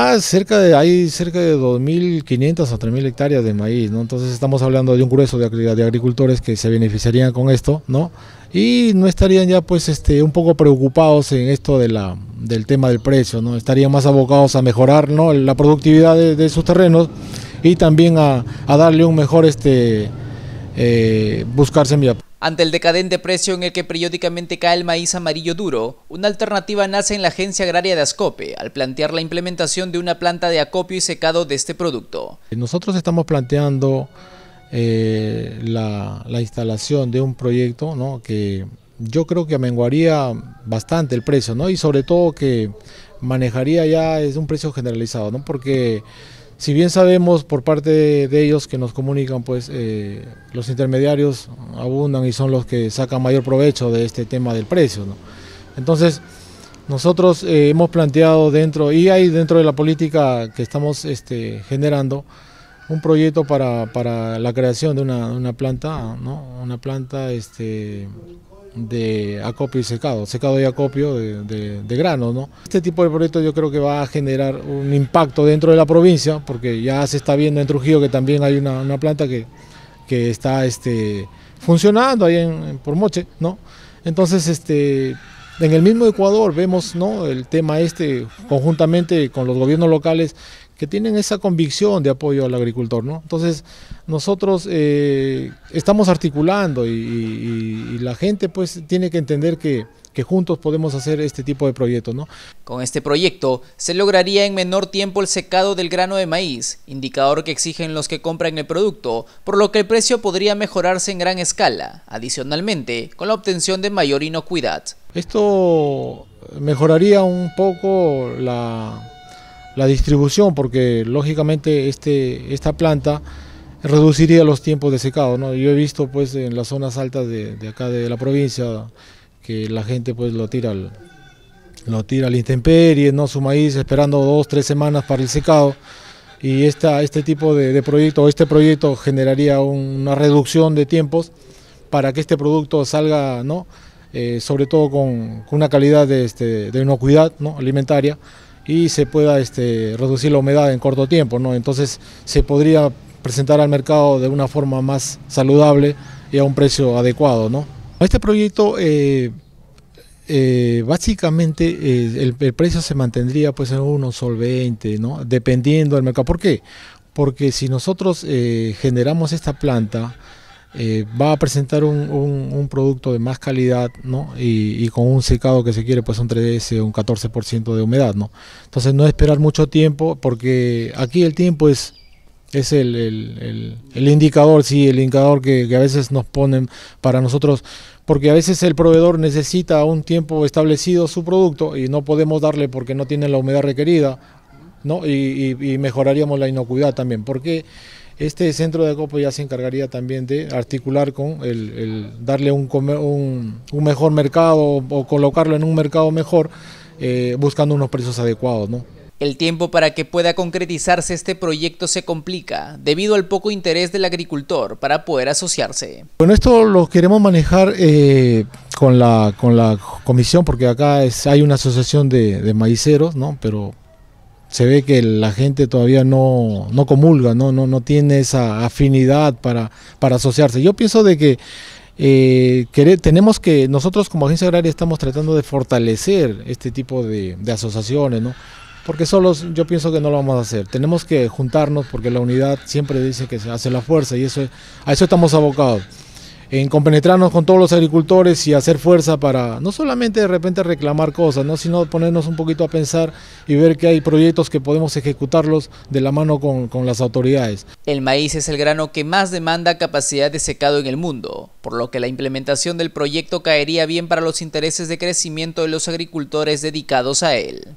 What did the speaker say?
Ah, cerca de, hay cerca de 2.500 a 3.000 hectáreas de maíz, ¿no? Entonces estamos hablando de un grueso de, agricultores que se beneficiarían con esto, ¿no? Y no estarían ya pues este, un poco preocupados en esto de la, del tema del precio, ¿no? Estarían más abocados a mejorar ¿no? la productividad de, sus terrenos y también a, darle un mejor este, eh, buscarse en ante el decadente precio en el que periódicamente cae el maíz amarillo duro, una alternativa nace en la Agencia Agraria de Ascope al plantear la implementación de una planta de acopio y secado de este producto. Nosotros estamos planteando eh, la, instalación de un proyecto que yo creo que amenguaría bastante el precio ¿no? y sobre todo que manejaría ya es un precio generalizado, ¿no? porque si bien sabemos por parte de, ellos que nos comunican, pues eh, los intermediarios abundan y son los que sacan mayor provecho de este tema del precio. Entonces, nosotros eh, hemos planteado dentro, y hay dentro de la política que estamos este, generando, un proyecto para, la creación de una, planta, ¿no? una planta este, de acopio y secado, secado y acopio de, de, granos. ¿no? Este tipo de proyectos yo creo que va a generar un impacto dentro de la provincia, porque ya se está viendo en Trujillo que también hay una, planta que, que está este, funcionando ahí en, en Pormoche, ¿no? Entonces, este, en el mismo Ecuador vemos ¿no? el tema este conjuntamente con los gobiernos locales que tienen esa convicción de apoyo al agricultor. ¿no? Entonces, nosotros eh, estamos articulando y, y, la gente pues tiene que entender que juntos podemos hacer este tipo de proyectos. Con este proyecto se lograría en menor tiempo el secado del grano de maíz, indicador que exigen los que compran el producto, por lo que el precio podría mejorarse en gran escala, adicionalmente con la obtención de mayor inocuidad. Esto mejoraría un poco la, distribución porque lógicamente este, esta planta reduciría los tiempos de secado. Yo he visto pues en las zonas altas de acá de la provincia que la gente pues lo tira al, lo tira al intemperie, ¿no? su maíz esperando dos, tres semanas para el secado. Y este tipo de, proyecto, este proyecto generaría una reducción de tiempos para que este producto salga, ¿no? Eh, sobre todo con, una calidad este, de, inocuidad ¿no? alimentaria y se pueda este, reducir la humedad en corto tiempo. ¿no? Entonces se podría presentar al mercado de una forma más saludable y a un precio adecuado. ¿no? Este proyecto eh, eh, básicamente eh, el, precio se mantendría pues en unos solvente ¿no? dependiendo del mercado. ¿Por qué? Porque si nosotros generamos esta planta, va a presentar un, producto de más calidad ¿no? Y, con un secado que se quiere pues un 13 un 14% de humedad. ¿no? Entonces no esperar mucho tiempo porque aquí el tiempo es es el, indicador, sí, el indicador que, a veces nos ponen para nosotros, porque a veces el proveedor necesita un tiempo establecido su producto y no podemos darle porque no tiene la humedad requerida, ¿no? Y, mejoraríamos la inocuidad también, porque este centro de acopio ya se encargaría también de articular con el, darle un, un, mejor mercado o colocarlo en un mercado mejor, eh, buscando unos precios adecuados, ¿no? El tiempo para que pueda concretizarse este proyecto se complica debido al poco interés del agricultor para poder asociarse. Bueno, esto lo queremos manejar eh, con, la, con la comisión porque acá es, hay una asociación de, de, maiceros, ¿no? Pero se ve que la gente todavía no, comulga, ¿no? No, tiene esa afinidad para, para asociarse. Yo pienso de que eh, tenemos que, nosotros como agencia agraria estamos tratando de fortalecer este tipo de, de asociaciones, ¿no? porque solos yo pienso que no lo vamos a hacer. Tenemos que juntarnos porque la unidad siempre dice que se hace la fuerza y eso a eso estamos abocados. En compenetrarnos con todos los agricultores y hacer fuerza para no solamente de repente reclamar cosas, sino ponernos un poquito a pensar y ver que hay proyectos que podemos ejecutarlos de la mano con, con las autoridades. El maíz es el grano que más demanda capacidad de secado en el mundo, por lo que la implementación del proyecto caería bien para los intereses de crecimiento de los agricultores dedicados a él.